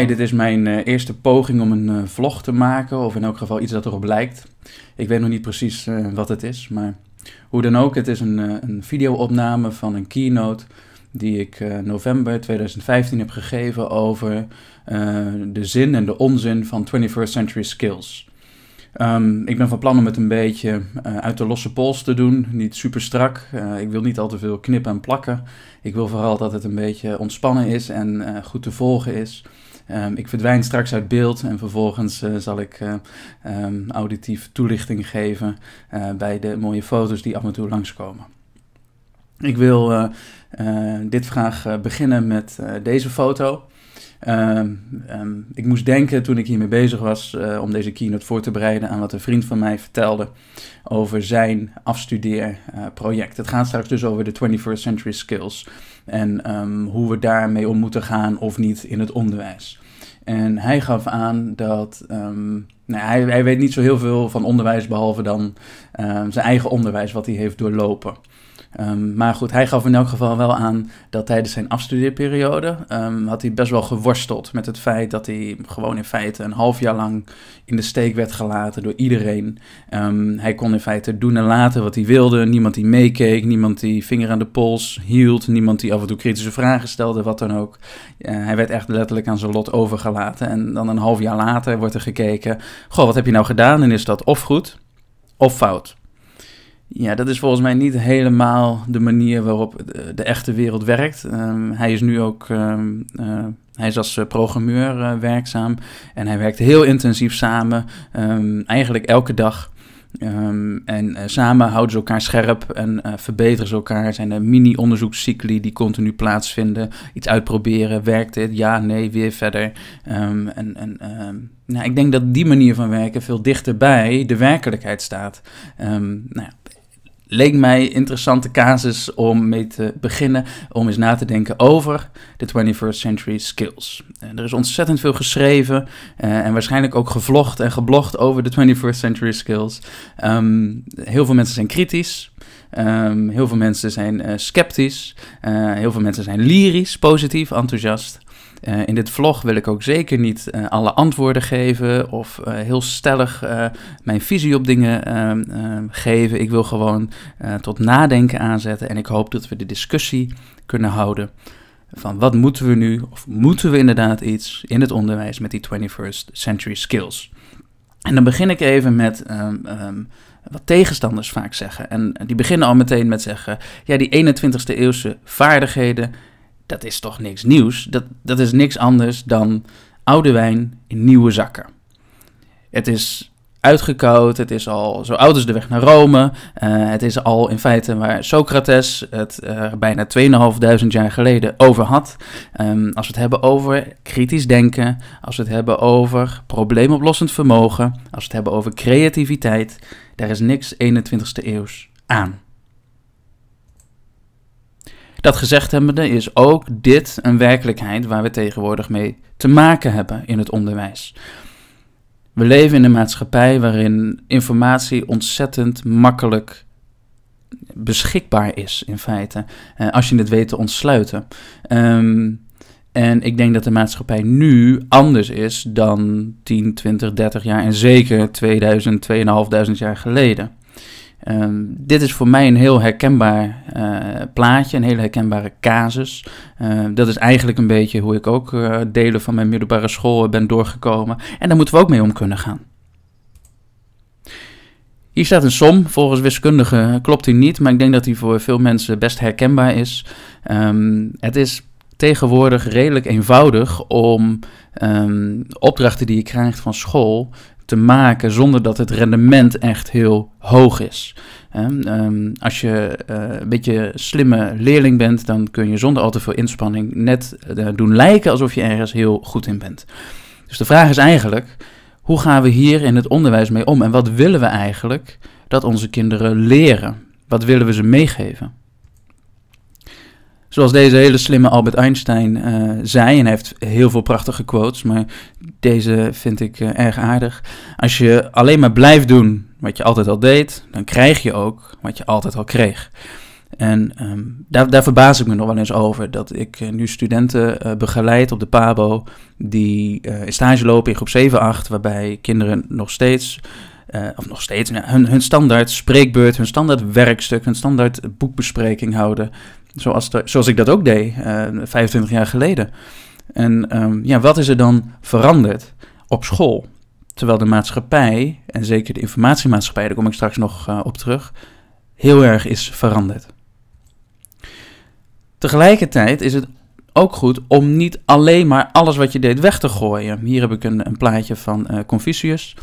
dit is mijn eh, eerste poging om een eh, vlog te maken, of in elk geval iets dat erop lijkt. Ik weet nog niet precies eh, wat het is, maar hoe dan ook, het is een, een videoopname van een keynote die ik november 2015 heb gegeven over de zin en de onzin van 21st century skills. Ehm, ik ben van plan om het een beetje uit de losse pols te doen. Niet super strak. ik wil niet al te veel knippen en plakken. Ik wil vooral dat het een beetje ontspannen is en goed te volgen is. Ehm, ik verdwijn straks uit beeld en vervolgens eh, zal ik uh, auditief toelichting geven eh, bij de mooie foto's die af en toe langskomen. Ik wil dit vraag beginnen met deze foto. Ehm, ehm, ik moest denken toen ik hiermee bezig was eh, om deze keynote voor te bereiden aan wat een vriend van mij vertelde over zijn afstudeerproject. het gaat straks dus over de 21st century skills en ehm, hoe we daarmee om moeten gaan of niet in het onderwijs. En hij gaf aan dat. nou, hij, hij, weet niet zo heel veel van onderwijs, behalve dan zijn eigen onderwijs, wat hij heeft doorlopen. Ehm, maar goed, hij gaf in elk geval wel aan dat tijdens zijn afstudeerperiode ehm, had hij best wel geworsteld met het feit dat hij gewoon in feite een half jaar lang in de steek werd gelaten door iedereen. Ehm, hij kon in feite doen en laten wat hij wilde. Niemand die meekeek, niemand die vinger aan de pols hield, niemand die af en toe kritische vragen stelde, wat dan ook. hij werd echt letterlijk aan zijn lot overgelaten. En dan een half jaar later wordt er gekeken, goh, wat heb je nou gedaan? En is dat of goed of fout? Ja, dat is volgens mij niet helemaal de manier waarop de, echte wereld werkt. Ehm, hij is nu ook, ehm, eh, hij is als eh, programmeur eh, werkzaam en hij werkt heel intensief samen, ehm, eigenlijk elke dag. en samen houden ze elkaar scherp en verbeteren ze elkaar. Er zijn er mini-onderzoekscycli die continu plaatsvinden. Iets uitproberen, werkt dit? Ja, nee, weer verder. en en nou, ik denk dat die manier van werken veel dichterbij de werkelijkheid staat. nou ja leek mij interessante casus om mee te beginnen, om eens na te denken over de 21st century skills. Eh, er is ontzettend veel geschreven eh, en waarschijnlijk ook gevlogd en geblogd over de 21st century skills. Ehm, heel veel mensen zijn kritisch. Ehm, heel veel mensen zijn eh, sceptisch. heel veel mensen zijn lyrisch, positief, enthousiast. Eh, in dit vlog wil ik ook zeker niet eh, alle antwoorden geven of eh, heel stellig mijn visie op dingen ehm, ehm, geven. Ik wil gewoon tot nadenken aanzetten en ik hoop dat we de discussie kunnen houden van wat moeten we nu of moeten we inderdaad iets in het onderwijs met die 21st century skills. En dan begin ik even met ehm, wat tegenstanders vaak zeggen. En die beginnen al meteen met zeggen: ja, die 21ste eeuwse vaardigheden dat is toch niks nieuws. Dat, dat is niks anders dan oude wijn in nieuwe zakken. Het is uitgekoud, het is al zo oud als de weg naar Rome. Eh, het is al in feite waar Socrates het uh, bijna 2500 jaar geleden over had. Ehm, als we het hebben over kritisch denken, als we het hebben over probleemoplossend vermogen, als we het hebben over creativiteit, daar is niks 21ste eeuws aan. Dat gezegd hebbende is ook dit een werkelijkheid waar we tegenwoordig mee te maken hebben in het onderwijs. We leven in een maatschappij waarin informatie ontzettend makkelijk beschikbaar is, in feite. Eh, als je het weet te ontsluiten. Ehm, en ik denk dat de maatschappij nu anders is dan 10, 20, 30 jaar en zeker 2000, 2500 jaar geleden. Ehm, dit is voor mij een heel herkenbaar eh, plaatje, een hele herkenbare casus. Ehm, dat is eigenlijk een beetje hoe ik ook eh, delen van mijn middelbare school eh, ben doorgekomen. En daar moeten we ook mee om kunnen gaan. Hier staat een som. Volgens wiskundigen klopt die niet, maar ik denk dat die voor veel mensen best herkenbaar is. Ehm, het is tegenwoordig redelijk eenvoudig om opdrachten die je krijgt van school te maken zonder dat het rendement echt heel hoog is. Ehm, als je eh, een beetje slimme leerling bent, dan kun je zonder al te veel inspanning net eh, doen lijken alsof je ergens heel goed in bent. Dus de vraag is eigenlijk, hoe gaan we hier in het onderwijs mee om en wat willen we eigenlijk dat onze kinderen leren? Wat willen we ze meegeven? zoals deze hele slimme Albert Einstein eh, zei, en hij heeft heel veel prachtige quotes, maar deze vind ik eh, erg aardig. Als je alleen maar blijft doen wat je altijd al deed, dan krijg je ook wat je altijd al kreeg. En ehm, daar, daar, verbaas ik me nog wel eens over. Dat ik eh, nu studenten begeleid op de PABO. die uh, in stage lopen in groep 7, 8. waarbij kinderen nog steeds. of nog steeds, nou, hun, hun standaard spreekbeurt, hun standaard werkstuk, hun standaard boekbespreking houden. Zoals, ik dat ook deed, uh, eh, 25 jaar geleden. En ehm, ja, wat is er dan veranderd op school? Terwijl de maatschappij, en zeker de informatiemaatschappij, daar kom ik straks nog eh, op terug, heel erg is veranderd. Tegelijkertijd is het ook goed om niet alleen maar alles wat je deed weg te gooien. Hier heb ik een, een plaatje van eh, Confucius.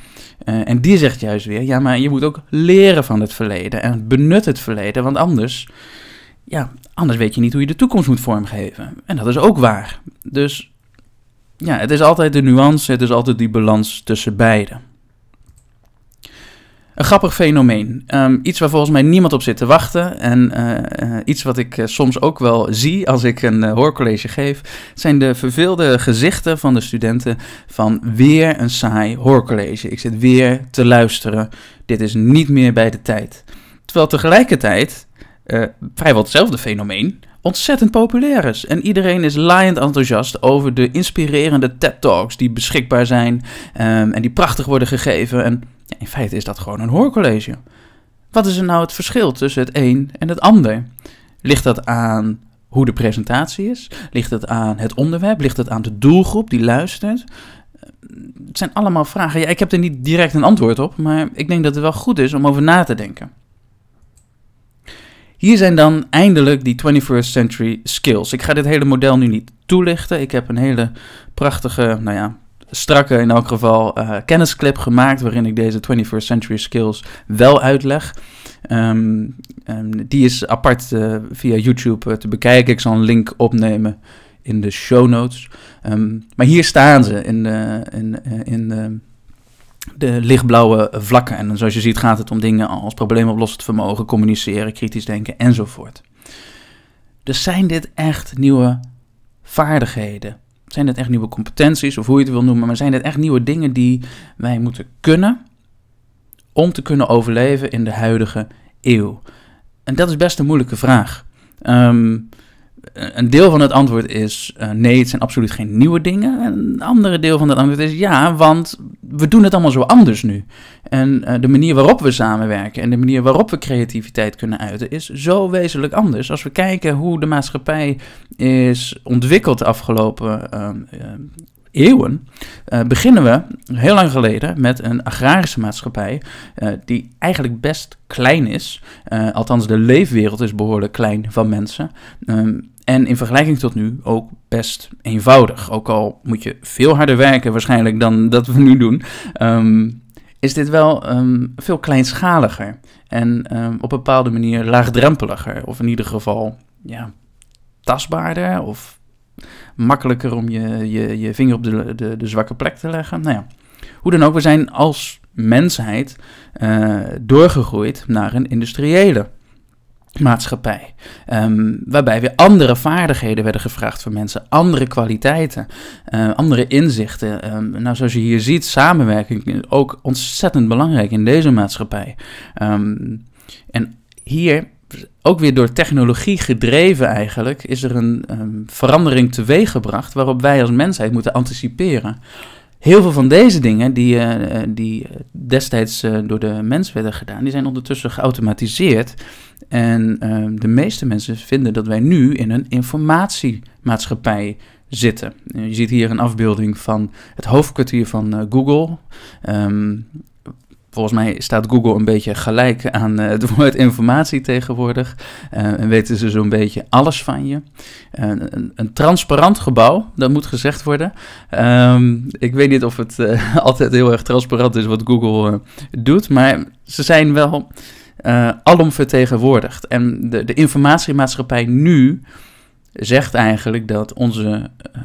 en die zegt juist weer: ja, maar je moet ook leren van het verleden en benut het verleden, want anders, ja, Anders weet je niet hoe je de toekomst moet vormgeven. En dat is ook waar. Dus ja, het is altijd de nuance, het is altijd die balans tussen beide. Een grappig fenomeen. Ehm, iets waar volgens mij niemand op zit te wachten. En eh, eh, iets wat ik eh, soms ook wel zie als ik een hoorcollege geef, zijn de verveelde gezichten van de studenten van weer een saai hoorcollege. Ik zit weer te luisteren. Dit is niet meer bij de tijd. Terwijl tegelijkertijd eh, vrijwel hetzelfde fenomeen ontzettend populair is. En iedereen is laaiend enthousiast over de inspirerende TED-talks die beschikbaar zijn ehm, en die prachtig worden gegeven. En ja, in feite is dat gewoon een hoorcollege. Wat is er nou het verschil tussen het een en het ander? Ligt dat aan hoe de presentatie is? Ligt dat aan het onderwerp? Ligt het aan de doelgroep die luistert? Het zijn allemaal vragen. Ja, ik heb er niet direct een antwoord op, maar ik denk dat het wel goed is om over na te denken. Hier zijn dan eindelijk die 21st century skills. Ik ga dit hele model nu niet toelichten. Ik heb een hele prachtige, nou ja, strakke in elk geval eh, kennisclip gemaakt waarin ik deze 21st century skills wel uitleg. Ehm, ehm, die is apart eh, via YouTube eh, te bekijken. Ik zal een link opnemen in de show notes. Ehm, maar hier staan ze in de, in, in de de lichtblauwe vlakken. En zoals je ziet gaat het om dingen als probleemoplossend vermogen, communiceren, kritisch denken enzovoort. Dus zijn dit echt nieuwe vaardigheden? Zijn dit echt nieuwe competenties of hoe je het wil noemen? Maar zijn dit echt nieuwe dingen die wij moeten kunnen om te kunnen overleven in de huidige eeuw? En dat is best een moeilijke vraag. Um, eh, een deel van het antwoord is eh, nee, het zijn absoluut geen nieuwe dingen. En een andere deel van het antwoord is ja, want we doen het allemaal zo anders nu. En eh, de manier waarop we samenwerken en de manier waarop we creativiteit kunnen uiten is zo wezenlijk anders. Als we kijken hoe de maatschappij is ontwikkeld de afgelopen ehm, eeuwen, beginnen we heel lang geleden met een agrarische maatschappij die eigenlijk best klein is. althans, de leefwereld is behoorlijk klein van mensen. Ehm, en in vergelijking tot nu ook best eenvoudig. Ook al moet je veel harder werken waarschijnlijk dan dat we nu doen. Ehm, is dit wel ehm, veel kleinschaliger en ehm, op een bepaalde manier laagdrempeliger. Of in ieder geval ja, tastbaarder of makkelijker om je, je, je vinger op de, de, de zwakke plek te leggen. Nou ja, hoe dan ook, we zijn als mensheid eh, doorgegroeid naar een industriële maatschappij. Ehm, waarbij weer andere vaardigheden werden gevraagd van mensen, andere kwaliteiten, eh, andere inzichten. Ehm, nou, zoals je hier ziet, samenwerking is ook ontzettend belangrijk in deze maatschappij. Ehm, en hier, ook weer door technologie gedreven eigenlijk, is er een verandering teweeggebracht waarop wij als mensheid moeten anticiperen heel veel van deze dingen die, eh, eh, die eh, destijds door de mens werden gedaan, die zijn ondertussen geautomatiseerd. En ehm, de meeste mensen vinden dat wij nu in een informatiemaatschappij zitten. je ziet hier een afbeelding van het hoofdkwartier van Google. Um, Volgens mij staat Google een beetje gelijk aan eh, het woord informatie tegenwoordig. Eh, en weten ze zo'n beetje alles van je. Eh, een, een, transparant gebouw, dat moet gezegd worden. Ehm, ik weet niet of het altijd heel erg transparant is wat Google doet. Maar ze zijn wel alom vertegenwoordigd. En de, de informatiemaatschappij nu zegt eigenlijk dat onze, eh,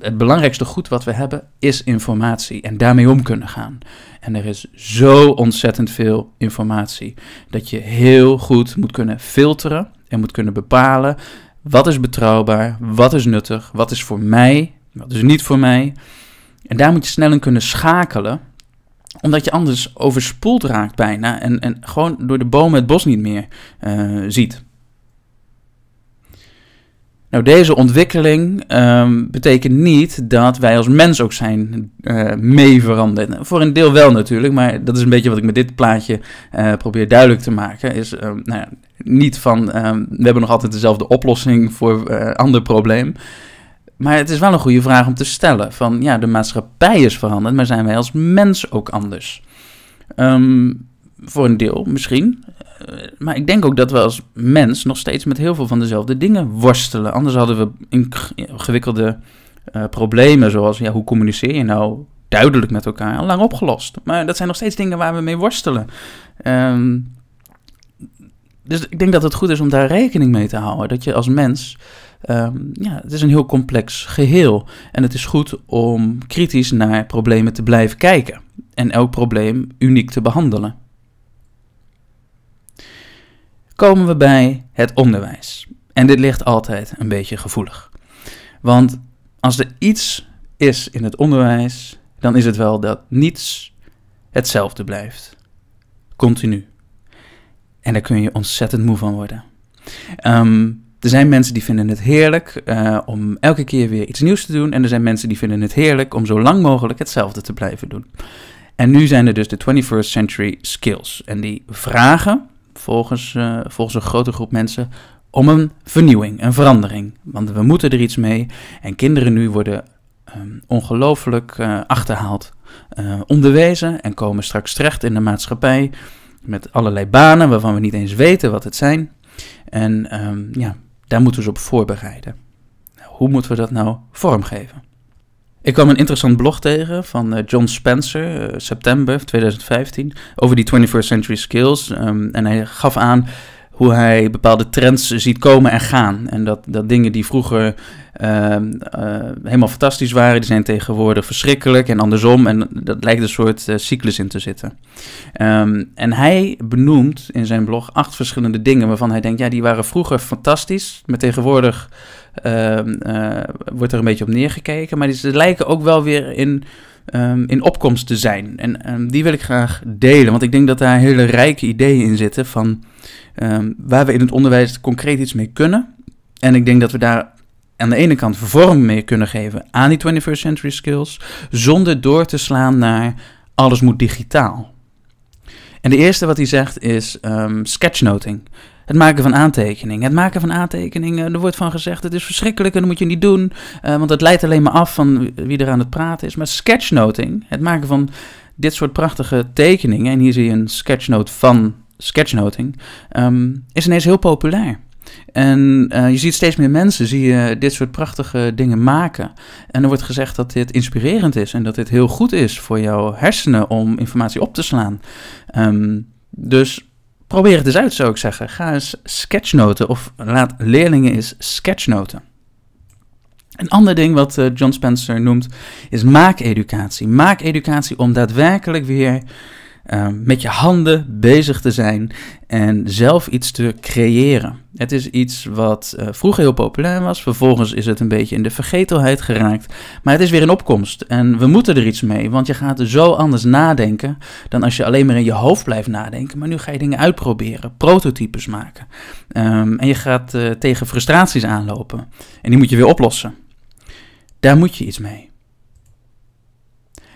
het belangrijkste goed wat we hebben is informatie en daarmee om kunnen gaan. En er is zo ontzettend veel informatie dat je heel goed moet kunnen filteren en moet kunnen bepalen wat is betrouwbaar, wat is nuttig, wat is voor mij, wat is niet voor mij. En daar moet je snel in kunnen schakelen omdat je anders overspoeld raakt bijna en, en gewoon door de bomen het bos niet meer eh, ziet. Nou, deze ontwikkeling ehm, betekent niet dat wij als mens ook zijn uh, mee veranderd. Voor een deel wel natuurlijk, maar dat is een beetje wat ik met dit plaatje eh, probeer duidelijk te maken. Is ehm, nou ja, niet van ehm, we hebben nog altijd dezelfde oplossing voor een eh, ander probleem. Maar het is wel een goede vraag om te stellen: van ja, de maatschappij is veranderd, maar zijn wij als mens ook anders? voor een deel misschien. Eh, maar ik denk ook dat we als mens nog steeds met heel veel van dezelfde dingen worstelen. Anders hadden we ingewikkelde eh, problemen, zoals ja, hoe communiceer je nou duidelijk met elkaar, al lang opgelost. Maar dat zijn nog steeds dingen waar we mee worstelen. Ehm, dus ik denk dat het goed is om daar rekening mee te houden. Dat je als mens. Ehm, ja, het is een heel complex geheel. En het is goed om kritisch naar problemen te blijven kijken. En elk probleem uniek te behandelen komen we bij het onderwijs. En dit ligt altijd een beetje gevoelig. Want als er iets is in het onderwijs, dan is het wel dat niets hetzelfde blijft. Continu. En daar kun je ontzettend moe van worden. Ehm, er zijn mensen die vinden het heerlijk eh, om elke keer weer iets nieuws te doen. En er zijn mensen die vinden het heerlijk om zo lang mogelijk hetzelfde te blijven doen. En nu zijn er dus de 21st century skills. En die vragen volgens, eh, volgens een grote groep mensen om een vernieuwing, een verandering. Want we moeten er iets mee en kinderen nu worden um, ongelooflijk eh, achterhaald, eh, onderwezen en komen straks terecht in de maatschappij met allerlei banen waarvan we niet eens weten wat het zijn. En ehm, ja, daar moeten we ze op voorbereiden. Hoe moeten we dat nou vormgeven? Ik kwam een interessant blog tegen van eh, John Spencer, eh, september 2015, over die 21st century skills. Ehm, en hij gaf aan hoe hij bepaalde trends ziet komen en gaan. En dat, dat dingen die vroeger ehm, eh, helemaal fantastisch waren, die zijn tegenwoordig verschrikkelijk en andersom. En dat lijkt een soort cyclus in te zitten. Ehm, en hij benoemt in zijn blog acht verschillende dingen waarvan hij denkt, ja, die waren vroeger fantastisch, maar tegenwoordig Ehm, eh, wordt er een beetje op neergekeken. Maar ze lijken ook wel weer in, ehm, in opkomst te zijn. En ehm, die wil ik graag delen, want ik denk dat daar hele rijke ideeën in zitten van waar we in het onderwijs concreet iets mee kunnen. En ik denk dat we daar aan de ene kant vorm mee kunnen geven aan die 21st century skills, zonder door te slaan naar alles moet digitaal. En de eerste wat hij zegt is sketchnoting. Het maken van aantekeningen. Het maken van aantekeningen, er wordt van gezegd, het is verschrikkelijk en dat moet je niet doen, eh, want het leidt alleen maar af van wie er aan het praten is. Maar sketchnoting, het maken van dit soort prachtige tekeningen, en hier zie je een sketchnote van sketchnoting, ehm, is ineens heel populair. En eh, je ziet steeds meer mensen zie je dit soort prachtige dingen maken. En er wordt gezegd dat dit inspirerend is en dat dit heel goed is voor jouw hersenen om informatie op te slaan. Ehm, dus probeer het eens uit, zou ik zeggen. Ga eens sketchnoten of laat leerlingen eens sketchnoten. Een ander ding wat eh, John Spencer noemt is maakeducatie. Maakeducatie om daadwerkelijk weer Ehm, met je handen bezig te zijn en zelf iets te creëren. Het is iets wat eh, vroeger heel populair was, vervolgens is het een beetje in de vergetelheid geraakt, maar het is weer een opkomst en we moeten er iets mee, want je gaat zo anders nadenken dan als je alleen maar in je hoofd blijft nadenken, maar nu ga je dingen uitproberen, prototypes maken ehm, en je gaat eh, tegen frustraties aanlopen en die moet je weer oplossen. Daar moet je iets mee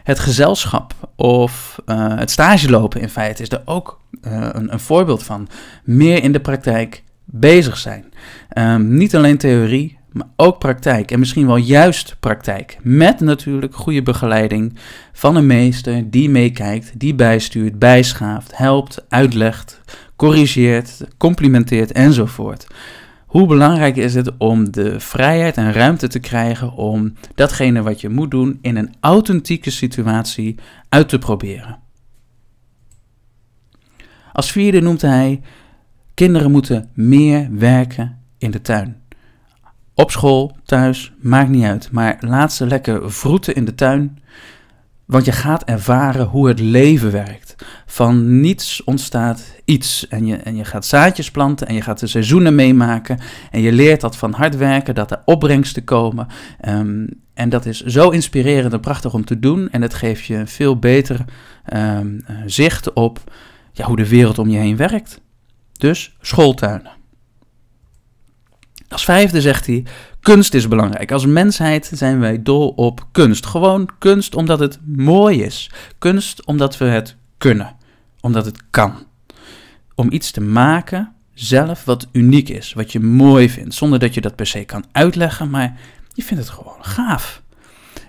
het gezelschap of uh, het lopen in feite is er ook eh, een, een, voorbeeld van. Meer in de praktijk bezig zijn. Ehm, niet alleen theorie, maar ook praktijk. En misschien wel juist praktijk. Met natuurlijk goede begeleiding van een meester die meekijkt, die bijstuurt, bijschaaft, helpt, uitlegt, corrigeert, complimenteert enzovoort. Hoe belangrijk is het om de vrijheid en ruimte te krijgen om datgene wat je moet doen in een authentieke situatie uit te proberen? Als vierde noemt hij: kinderen moeten meer werken in de tuin. Op school, thuis, maakt niet uit, maar laat ze lekker vroeten in de tuin. Want je gaat ervaren hoe het leven werkt. Van niets ontstaat iets. En je, en je gaat zaadjes planten en je gaat de seizoenen meemaken. En je leert dat van hard werken, dat er opbrengsten komen. Ehm, en dat is zo inspirerend en prachtig om te doen. En het geeft je een veel beter ehm, eh, zicht op ja, hoe de wereld om je heen werkt. Dus schooltuinen. Als vijfde zegt hij: kunst is belangrijk. Als mensheid zijn wij dol op kunst. Gewoon kunst omdat het mooi is. Kunst omdat we het kunnen, omdat het kan. Om iets te maken zelf wat uniek is, wat je mooi vindt, zonder dat je dat per se kan uitleggen, maar je vindt het gewoon gaaf.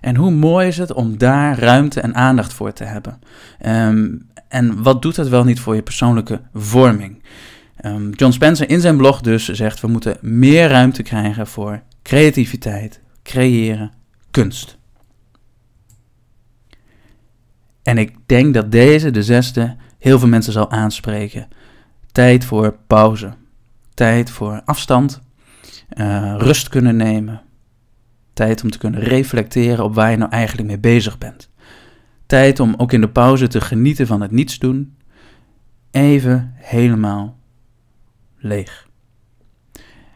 En hoe mooi is het om daar ruimte en aandacht voor te hebben? Ehm, en wat doet dat wel niet voor je persoonlijke vorming? Ehm, John Spencer in zijn blog dus zegt we moeten meer ruimte krijgen voor creativiteit, creëren, kunst. En ik denk dat deze, de zesde, heel veel mensen zal aanspreken. Tijd voor pauze, tijd voor afstand, eh, rust kunnen nemen, tijd om te kunnen reflecteren op waar je nou eigenlijk mee bezig bent. Tijd om ook in de pauze te genieten van het niets doen. Even helemaal leeg.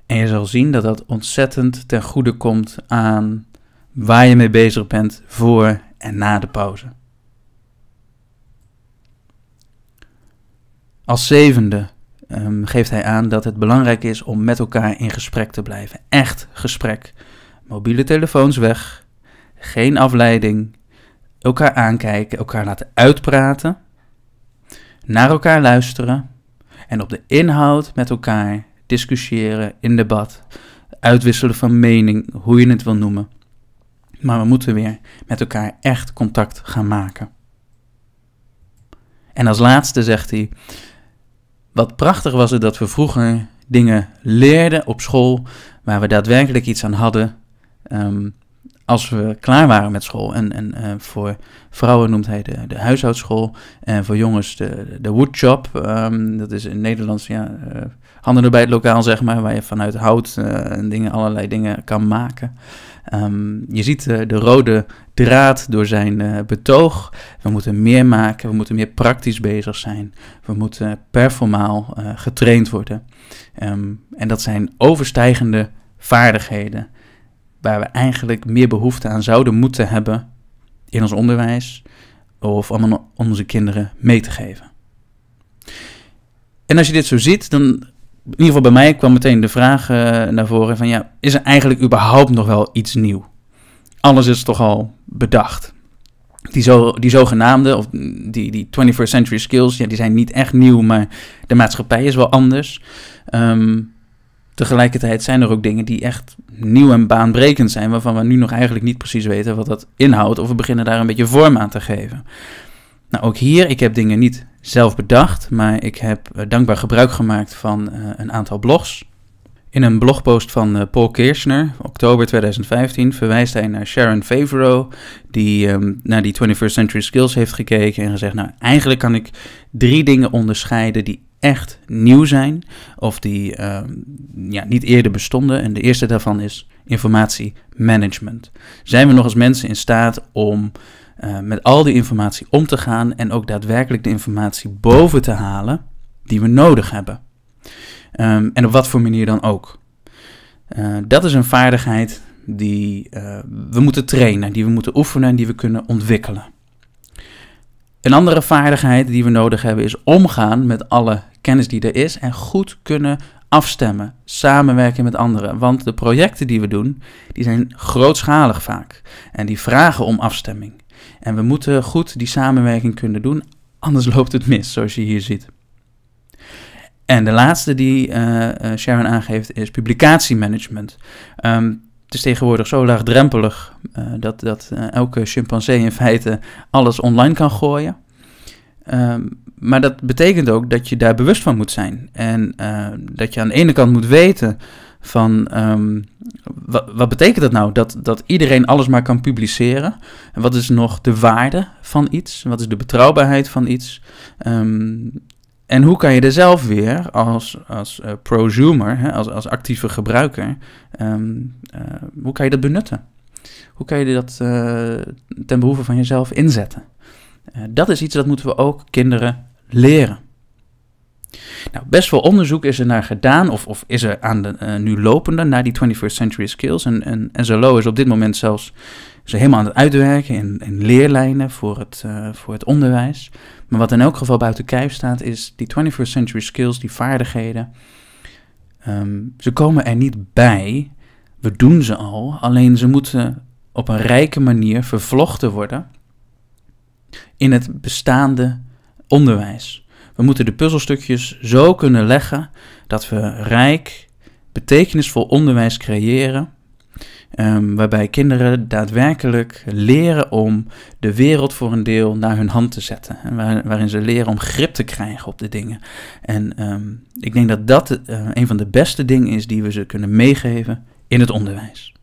En je zal zien dat dat ontzettend ten goede komt aan waar je mee bezig bent voor en na de pauze. Als zevende ehm, geeft hij aan dat het belangrijk is om met elkaar in gesprek te blijven. Echt gesprek. Mobiele telefoons weg, geen afleiding, elkaar aankijken, elkaar laten uitpraten, naar elkaar luisteren en op de inhoud met elkaar discussiëren in debat, uitwisselen van mening, hoe je het wil noemen. Maar we moeten weer met elkaar echt contact gaan maken. En als laatste zegt hij: Wat prachtig was het dat we vroeger dingen leerden op school waar we daadwerkelijk iets aan hadden. Ehm, als we klaar waren met school, en, en eh, voor vrouwen noemt hij de, de huishoudschool, en voor jongens de, de woodshop, ehm, dat is in Nederlands ja, uh, handen bij het lokaal, zeg maar, waar je vanuit hout eh, en dingen, allerlei dingen kan maken. Ehm, je ziet de rode draad door zijn betoog. We moeten meer maken, we moeten meer praktisch bezig zijn, we moeten performaal getraind worden. Ehm, en dat zijn overstijgende vaardigheden waar we eigenlijk meer behoefte aan zouden moeten hebben in ons onderwijs of om onze kinderen mee te geven. En als je dit zo ziet, dan in ieder geval bij mij kwam meteen de vraag eh, naar voren van ja, is er eigenlijk überhaupt nog wel iets nieuw? Alles is toch al bedacht. Die, zo, die zogenaamde, of die, die 21st century skills, ja, die zijn niet echt nieuw, maar de maatschappij is wel anders. Um, Tegelijkertijd zijn er ook dingen die echt nieuw en baanbrekend zijn, waarvan we nu nog eigenlijk niet precies weten wat dat inhoudt, of we beginnen daar een beetje vorm aan te geven. Nou, ook hier, ik heb dingen niet zelf bedacht, maar ik heb eh, dankbaar gebruik gemaakt van eh, een aantal blogs. In een blogpost van eh, Paul Kirchner, oktober 2015, verwijst hij naar Sharon Favreau, die ehm, naar die 21st Century Skills heeft gekeken en gezegd: Nou, eigenlijk kan ik drie dingen onderscheiden die echt nieuw zijn of die ehm, ja, niet eerder bestonden. En de eerste daarvan is informatiemanagement. Zijn we nog als mensen in staat om eh, met al die informatie om te gaan en ook daadwerkelijk de informatie boven te halen die we nodig hebben? Ehm, en op wat voor manier dan ook. Eh, dat is een vaardigheid die eh, we moeten trainen, die we moeten oefenen en die we kunnen ontwikkelen. Een andere vaardigheid die we nodig hebben is omgaan met alle kennis die er is en goed kunnen afstemmen, samenwerken met anderen. Want de projecten die we doen, die zijn grootschalig vaak en die vragen om afstemming. En we moeten goed die samenwerking kunnen doen, anders loopt het mis, zoals je hier ziet. En de laatste die eh, eh, Sharon aangeeft is publicatiemanagement. Ehm, het is tegenwoordig zo laagdrempelig eh, dat, dat eh, elke chimpansee in feite alles online kan gooien. Ehm, maar dat betekent ook dat je daar bewust van moet zijn. En eh, dat je aan de ene kant moet weten van ehm, wat betekent dat nou? Dat, dat iedereen alles maar kan publiceren. En wat is nog de waarde van iets? Wat is de betrouwbaarheid van iets? Um, en hoe kan je er zelf weer als, als eh, prosumer, hè, als, als actieve gebruiker, ehm, eh, hoe kan je dat benutten? Hoe kan je dat eh, ten behoeve van jezelf inzetten? dat is iets dat moeten we ook kinderen leren. Nou, best wel onderzoek is er naar gedaan, of, of is er aan de nu lopende, naar die 21st century skills. En, en SLO is op dit moment zelfs is helemaal aan het uitwerken in, in leerlijnen voor het, voor het onderwijs. Maar wat in elk geval buiten kijf staat, is die 21st century skills, die vaardigheden. Ehm, ze komen er niet bij. We doen ze al. Alleen ze moeten op een rijke manier vervlochten worden in het bestaande onderwijs. We moeten de puzzelstukjes zo kunnen leggen dat we rijk, betekenisvol onderwijs creëren Ehm, waarbij kinderen daadwerkelijk leren om de wereld voor een deel naar hun hand te zetten. En waarin ze leren om grip te krijgen op de dingen. En ehm, ik denk dat dat eh, een van de beste dingen is die we ze kunnen meegeven in het onderwijs.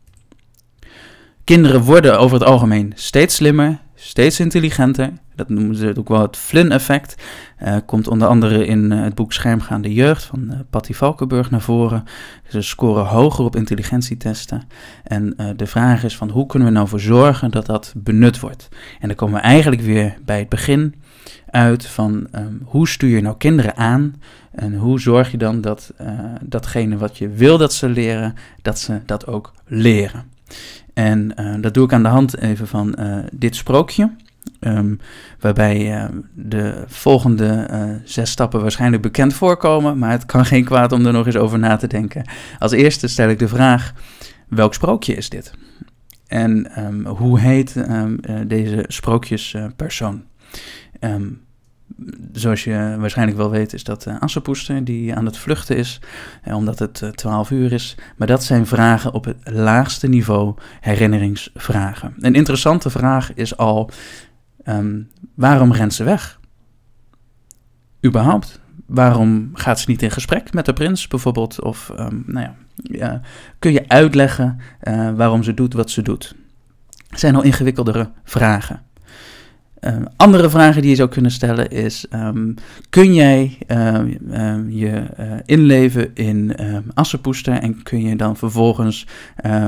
Kinderen worden over het algemeen steeds slimmer, steeds intelligenter. Dat noemen ze ook wel het Flynn-effect. Uh, eh, komt onder andere in eh, het boek Schermgaande Jeugd van uh, Patty Valkenburg naar voren. Ze scoren hoger op intelligentietesten. En de vraag is van hoe kunnen we nou voor zorgen dat dat benut wordt? En dan komen we eigenlijk weer bij het begin uit van ehm, hoe stuur je nou kinderen aan en hoe zorg je dan dat datgene wat je wil dat ze leren, dat ze dat ook leren. En eh, dat doe ik aan de hand even van eh, dit sprookje. Ehm, waarbij eh, de volgende zes stappen waarschijnlijk bekend voorkomen, maar het kan geen kwaad om er nog eens over na te denken. Als eerste stel ik de vraag: welk sprookje is dit? En ehm, hoe heet um, deze sprookjespersoon? Zoals je waarschijnlijk wel weet, is dat uh, die aan het vluchten is, eh, omdat het 12 eh, uur is. Maar dat zijn vragen op het laagste niveau, herinneringsvragen. Een interessante vraag is al: ehm, waarom rent ze weg? Überhaupt? Waarom gaat ze niet in gesprek met de prins bijvoorbeeld? Of ehm, nou ja, kun je uitleggen waarom ze doet wat ze doet? zijn al ingewikkeldere vragen. Ehm, andere vragen die je zou kunnen stellen is: ehm, kun jij ehm, je eh, inleven in assenpoester en kun je dan vervolgens eh,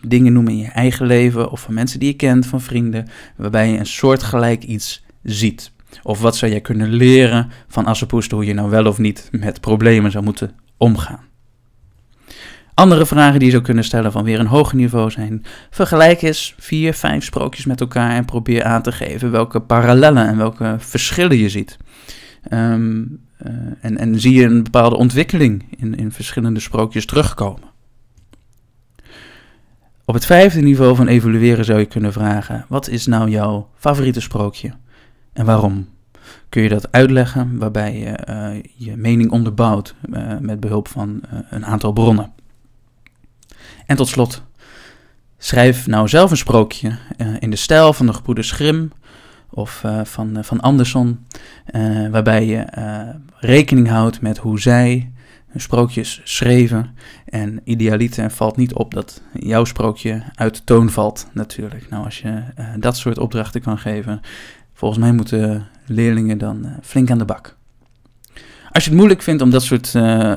dingen noemen in je eigen leven of van mensen die je kent, van vrienden, waarbij je een soortgelijk iets ziet? Of wat zou jij kunnen leren van assenpoester, hoe je nou wel of niet met problemen zou moeten omgaan? Andere vragen die je zou kunnen stellen van weer een hoger niveau zijn. Vergelijk eens vier, vijf sprookjes met elkaar en probeer aan te geven welke parallellen en welke verschillen je ziet. Ehm, eh, en, en zie je een bepaalde ontwikkeling in, in verschillende sprookjes terugkomen. Op het vijfde niveau van evalueren zou je kunnen vragen: wat is nou jouw favoriete sprookje en waarom? kun je dat uitleggen, waarbij je eh, je mening onderbouwt eh, met behulp van een aantal bronnen. En tot slot, schrijf nou zelf een sprookje eh, in de stijl van de gebroeders Schrim of eh, van, eh, van Anderson, waarbij je rekening houdt met hoe zij hun sprookjes schreven. En idealiter valt niet op dat jouw sprookje uit de toon valt, natuurlijk. Nou, als je dat soort opdrachten kan geven, volgens mij moeten leerlingen dan flink aan de bak. Als je het moeilijk vindt om dat soort eh,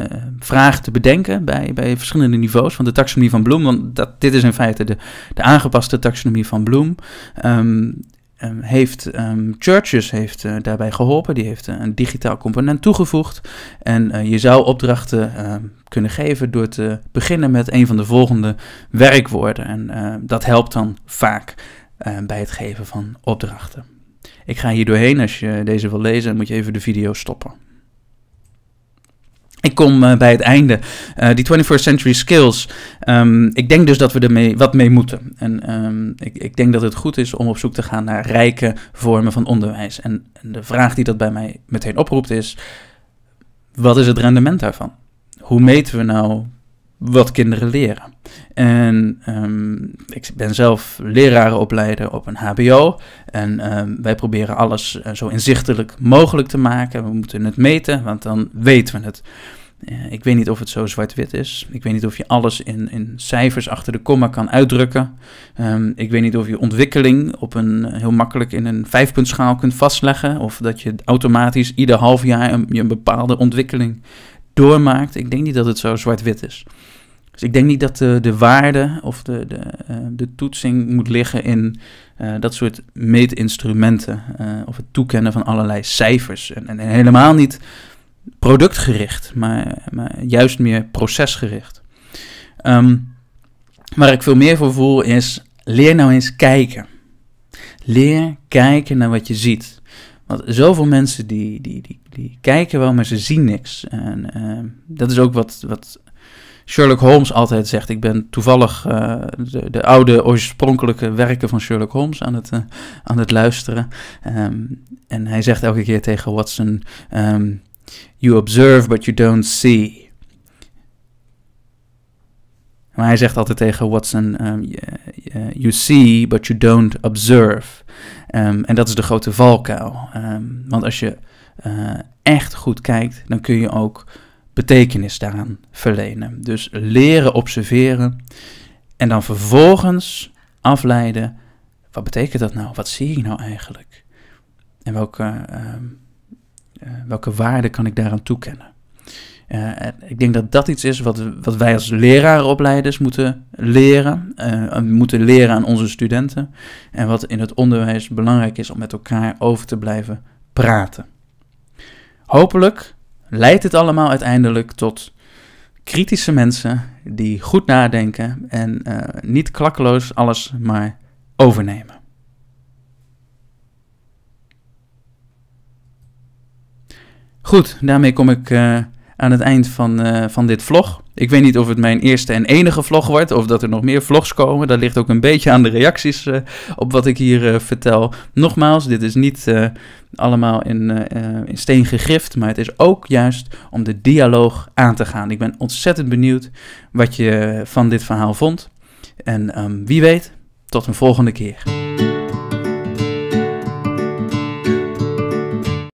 eh, vragen te bedenken bij, bij verschillende niveaus van de taxonomie van Bloem, want dat, dit is in feite de, de aangepaste taxonomie van Bloem, ehm, ehm, heeft ehm, Churches heeft, eh, daarbij geholpen. Die heeft een digitaal component toegevoegd. En je zou opdrachten kunnen geven door te beginnen met een van de volgende werkwoorden. En dat helpt dan vaak bij het geven van opdrachten. Ik ga hier doorheen. Als je deze wil lezen, moet je even de video stoppen. Ik kom eh, bij het einde. Eh, die 21st century skills. Ehm, ik denk dus dat we er wat mee moeten. En ehm, ik, ik, denk dat het goed is om op zoek te gaan naar rijke vormen van onderwijs. En, en de vraag die dat bij mij meteen oproept is: wat is het rendement daarvan? Hoe meten we nou wat kinderen leren. En ehm, ik ben zelf lerarenopleider op een HBO. En ehm, wij proberen alles eh, zo inzichtelijk mogelijk te maken. We moeten het meten, want dan weten we het. Eh, ik weet niet of het zo zwart-wit is. Ik weet niet of je alles in, in cijfers achter de komma kan uitdrukken. Ehm, ik weet niet of je ontwikkeling op een, eh, heel makkelijk in een vijfpuntschaal kunt vastleggen. Of dat je automatisch ieder half jaar een, je een bepaalde ontwikkeling doormaakt. Ik denk niet dat het zo zwart-wit is. Dus ik denk niet dat de, eh, de waarde of de, de, eh, de toetsing moet liggen in eh, dat soort meetinstrumenten. of het toekennen van allerlei cijfers. En, en, helemaal niet productgericht, maar, maar juist meer procesgericht. Um, waar ik veel meer voor voel is, leer nou eens kijken. Leer kijken naar wat je ziet. Want zoveel mensen die, die, die, die kijken wel, maar ze zien niks. En ehm, dat is ook wat, wat Sherlock Holmes altijd zegt. Ik ben toevallig eh, de, de, oude oorspronkelijke werken van Sherlock Holmes aan het, eh, aan het luisteren. Ehm, en hij zegt elke keer tegen Watson: ehm, You observe, but you don't see. Maar hij zegt altijd tegen Watson: ehm, You see, but you don't observe. en dat is de grote valkuil. want als je eh, echt goed kijkt, dan kun je ook betekenis daaraan verlenen. Dus leren observeren en dan vervolgens afleiden, wat betekent dat nou? Wat zie ik nou eigenlijk? En welke, ehm, eh, welke waarde kan ik daaraan toekennen? Eh, ik denk dat dat iets is wat, wat wij als lerarenopleiders moeten leren, eh, moeten leren aan onze studenten. En wat in het onderwijs belangrijk is om met elkaar over te blijven praten. Hopelijk leidt het allemaal uiteindelijk tot kritische mensen die goed nadenken en eh, niet klakkeloos alles maar overnemen. Goed, daarmee kom ik eh, aan het eind van, eh, van dit vlog. Ik weet niet of het mijn eerste en enige vlog wordt, of dat er nog meer vlogs komen. Dat ligt ook een beetje aan de reacties eh, op wat ik hier eh, vertel. Nogmaals, dit is niet eh, allemaal in, in steen gegrift, maar het is ook juist om de dialoog aan te gaan. Ik ben ontzettend benieuwd wat je van dit verhaal vond. En ehm, wie weet, tot een volgende keer.